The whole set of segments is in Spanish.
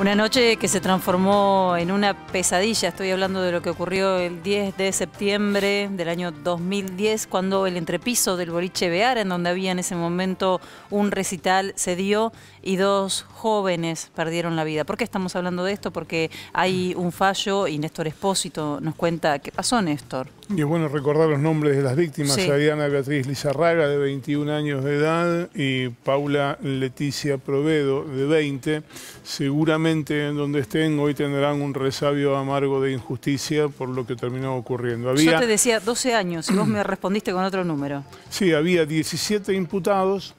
Una noche que se transformó en una pesadilla, estoy hablando de lo que ocurrió el 10 de septiembre del año 2010, cuando el entrepiso del boliche Beara, en donde había en ese momento un recital, se dio y dos jóvenes perdieron la vida. ¿Por qué estamos hablando de esto? Porque hay un fallo y Néstor Espósito nos cuenta qué pasó, Néstor. Y es bueno recordar los nombres de las víctimas, Adriana Beatriz Lizarraga, de 21 años de edad, y Paula Leticia Provedo, de 20. Seguramente en donde estén hoy tendrán un resabio amargo de injusticia por lo que terminó ocurriendo. Yo te decía 12 años y vos me respondiste con otro número. Sí, había 17 imputados,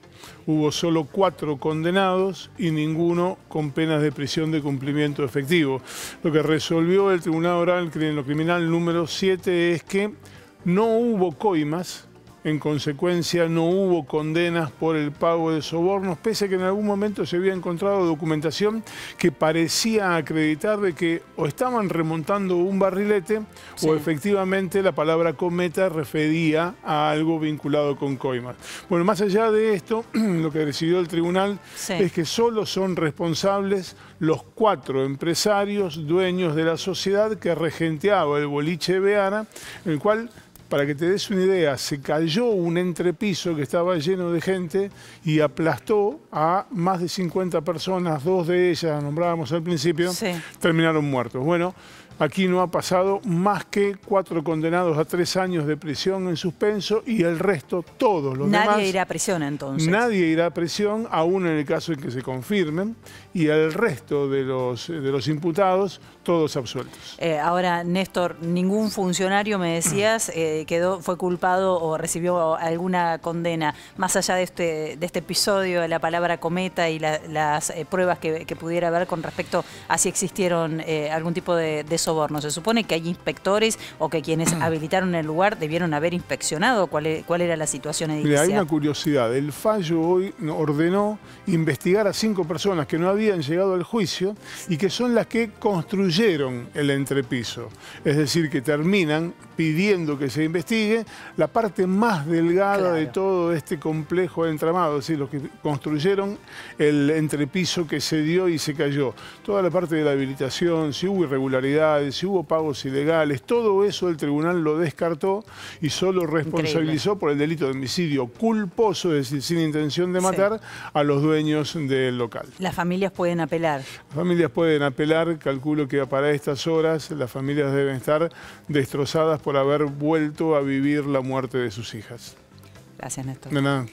hubo solo 4 condenados y ninguno con penas de prisión de cumplimiento efectivo. Lo que resolvió el Tribunal Oral en lo Criminal número 7 es que no hubo coimas, en consecuencia, no hubo condenas por el pago de sobornos, pese a que en algún momento se había encontrado documentación que parecía acreditar de que o estaban remontando un barrilete o efectivamente la palabra cometa refería a algo vinculado con Coimas. Bueno, más allá de esto, lo que decidió el tribunal es que solo son responsables los cuatro empresarios dueños de la sociedad que regenteaba el boliche Beana, el cual para que te des una idea, se cayó un entrepiso que estaba lleno de gente y aplastó a más de 50 personas, dos de ellas, nombrábamos al principio, terminaron muertos. Bueno, Aquí no ha pasado más que cuatro condenados a tres años de prisión en suspenso y el resto, todos los demás. Nadie irá a prisión entonces. Nadie irá a prisión, aún en el caso en que se confirmen, y el resto de los, de los imputados, todos absueltos. Eh, ahora, Néstor, ningún funcionario, me decías, eh, quedó, fue culpado o recibió alguna condena, más allá de este, de este episodio, de la palabra cometa y las eh, pruebas que, pudiera haber con respecto a si existieron algún tipo de, de soborno. Se supone que hay inspectores o que quienes habilitaron el lugar debieron haber inspeccionado cuál, e-, cuál era la situación edilicia. Mira, hay una curiosidad. El fallo hoy ordenó investigar a cinco personas que no habían llegado al juicio y que son las que construyeron el entrepiso. Es decir, que terminan pidiendo que se investigue la parte más delgada de todo este complejo entramado, es decir, los que construyeron el entrepiso que se dio y se cayó. Toda la parte de la habilitación, si hubo irregularidades, si hubo pagos ilegales, todo eso el tribunal lo descartó y solo responsabilizó por el delito de homicidio culposo, es decir, sin intención de matar, a los dueños del local. Las familias pueden apelar. Las familias pueden apelar, calculo que para estas horas las familias deben estar destrozadas por haber vuelto a vivir la muerte de sus hijas. Gracias, Néstor. De nada.